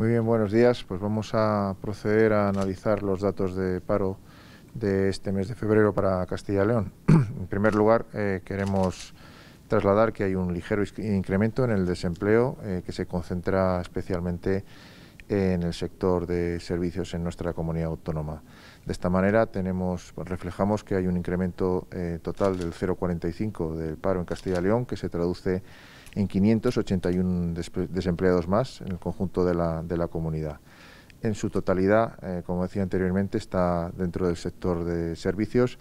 Muy bien, buenos días. Pues vamos a proceder a analizar los datos de paro de este mes de febrero para Castilla y León. en primer lugar, eh, queremos trasladar que hay un ligero incremento en el desempleo eh, que se concentra especialmente en el sector de servicios en nuestra comunidad autónoma. De esta manera reflejamos que hay un incremento eh, total del 0,45 del paro en Castilla y León, que se traduce en 581 desempleados más en el conjunto de la, comunidad. En su totalidad, eh, como decía anteriormente, está dentro del sector de servicios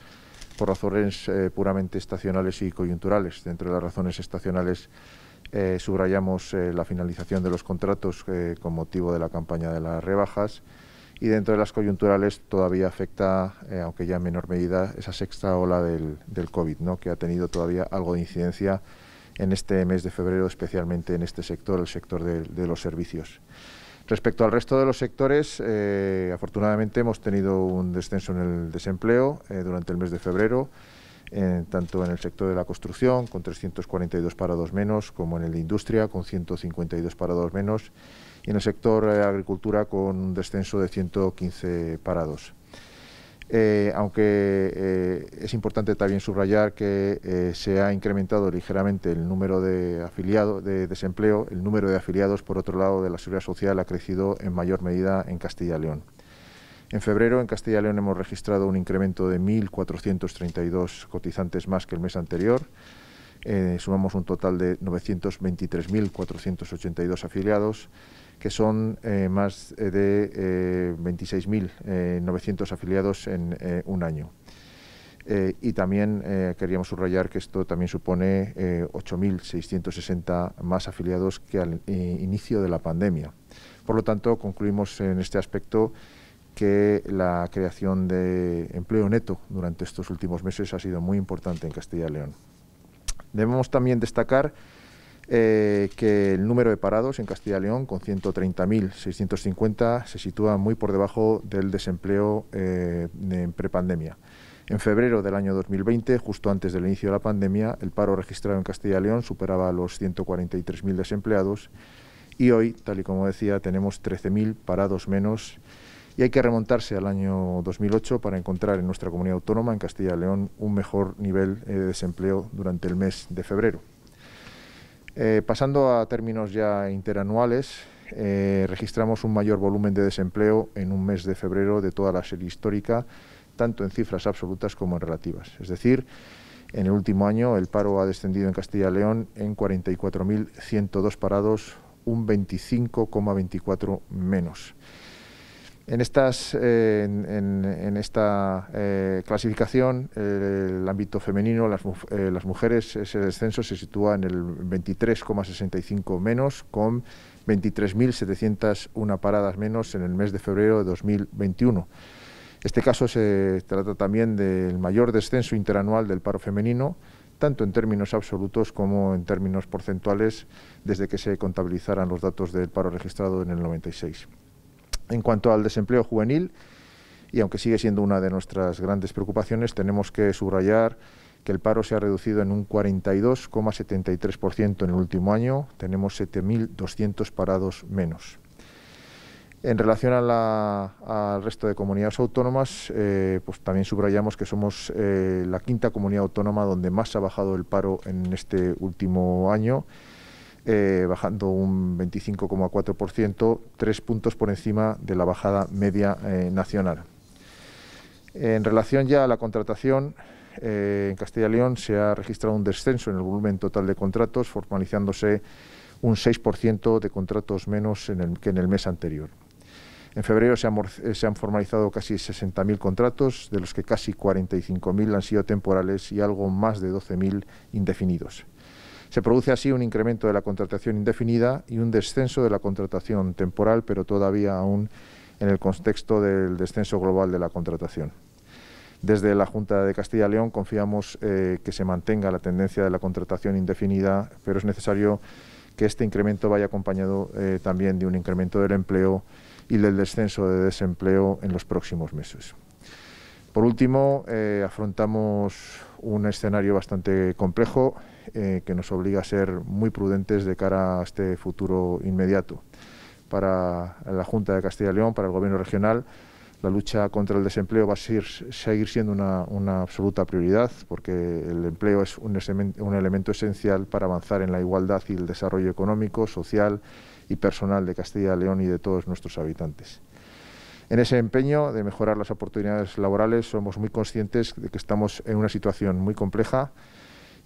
por razones eh, puramente estacionales y coyunturales. Dentro de las razones estacionales subrayamos la finalización de los contratos con motivo de la campaña de las rebajas, y dentro de las coyunturales todavía afecta, eh, aunque ya en menor medida, esa sexta ola del, del COVID, ¿no? que ha tenido todavía algo de incidencia en este mes de febrero, especialmente en este sector, el sector de, los servicios. Respecto al resto de los sectores, eh, afortunadamente hemos tenido un descenso en el desempleo eh, durante el mes de febrero tanto en el sector de la construcción, con 342 parados menos, como en el de industria, con 152 parados menos, y en el sector de eh, agricultura, con un descenso de 115 parados. Eh, aunque eh, es importante también subrayar que se ha incrementado ligeramente el número de afiliados de desempleo, el número de afiliados, por otro lado, de la seguridad social ha crecido en mayor medida en Castilla y León. En febrero, en Castilla y León hemos registrado un incremento de 1.432 cotizantes más que el mes anterior. Eh, sumamos un total de 923.482 afiliados, que son eh, más eh, de 26.900 afiliados en un año. y también queríamos subrayar que esto también supone 8.660 más afiliados que al inicio de la pandemia. Por lo tanto, concluimos en este aspecto que la creación de empleo neto durante estos últimos meses ha sido muy importante en Castilla y León. Debemos también destacar eh, que el número de parados en Castilla y León, con 130.650, se sitúa muy por debajo del desempleo eh, en prepandemia. En febrero del año 2020, justo antes del inicio de la pandemia, el paro registrado en Castilla y León superaba los 143.000 desempleados y hoy, tal y como decía, tenemos 13.000 parados menos y hay que remontarse al año 2008 para encontrar en nuestra comunidad autónoma, en Castilla y León, un mejor nivel eh, de desempleo durante el mes de febrero. Eh, pasando a términos ya interanuales, eh, registramos un mayor volumen de desempleo en un mes de febrero de toda la serie histórica, tanto en cifras absolutas como en relativas. Es decir, en el último año el paro ha descendido en Castilla y León en 44.102 parados, un 25,24 menos. Eh, en, esta eh, clasificación, el ámbito femenino, las, eh, las, mujeres, ese descenso se sitúa en el 23,65 menos, con 23.701 paradas menos en el mes de febrero de 2021. Este caso se trata también del mayor descenso interanual del paro femenino, tanto en términos absolutos como en términos porcentuales, desde que se contabilizaran los datos del paro registrado en el 96. En cuanto al desempleo juvenil, y aunque sigue siendo una de nuestras grandes preocupaciones, tenemos que subrayar que el paro se ha reducido en un 42,73% en el último año, tenemos 7.200 parados menos. En relación al resto de comunidades autónomas, eh, pues también subrayamos que somos eh, la quinta comunidad autónoma donde más ha bajado el paro en este último año eh, bajando un 25,4%, tres puntos por encima de la bajada media eh, nacional. En relación ya a la contratación, eh, en Castilla y León se ha registrado un descenso en el volumen total de contratos, formalizándose un 6% de contratos menos que en el mes anterior. En febrero se han formalizado casi 60.000 contratos, de los que casi 45.000 han sido temporales y algo más de 12.000 indefinidos. Se produce así un incremento de la contratación indefinida y un descenso de la contratación temporal, pero todavía aún en el contexto del descenso global de la contratación. Desde la Junta de Castilla y León confiamos eh, que se mantenga la tendencia de la contratación indefinida, pero es necesario que este incremento vaya acompañado eh, también de un incremento del empleo y del descenso de desempleo en los próximos meses. Por último, eh, afrontamos un escenario bastante complejo eh, que nos obliga a ser muy prudentes de cara a este futuro inmediato. Para la Junta de Castilla y León, para el Gobierno regional, la lucha contra el desempleo va a seguir siendo una, absoluta prioridad, porque el empleo es un, un elemento esencial para avanzar en la igualdad y el desarrollo económico, social y personal de Castilla y León y de todos nuestros habitantes. En ese empeño de mejorar las oportunidades laborales somos muy conscientes de que estamos en una situación muy compleja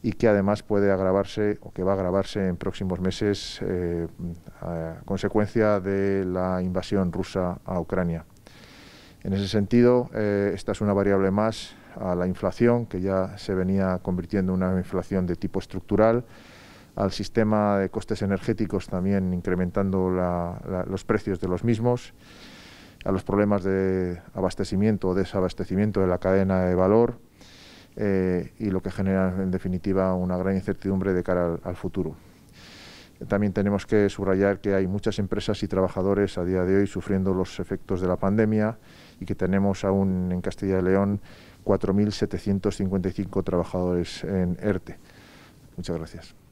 y que además puede agravarse o que va a agravarse en próximos meses eh, a consecuencia de la invasión rusa a Ucrania. En ese sentido, eh, esta es una variable más a la inflación, que ya se venía convirtiendo en una inflación de tipo estructural, al sistema de costes energéticos también incrementando los precios de los mismos, a los problemas de abastecimiento o desabastecimiento de la cadena de valor, eh, y lo que genera en definitiva una gran incertidumbre de cara al, al futuro. También tenemos que subrayar que hay muchas empresas y trabajadores a día de hoy sufriendo los efectos de la pandemia y que tenemos aún en Castilla y León 4.755 trabajadores en ERTE. Muchas gracias.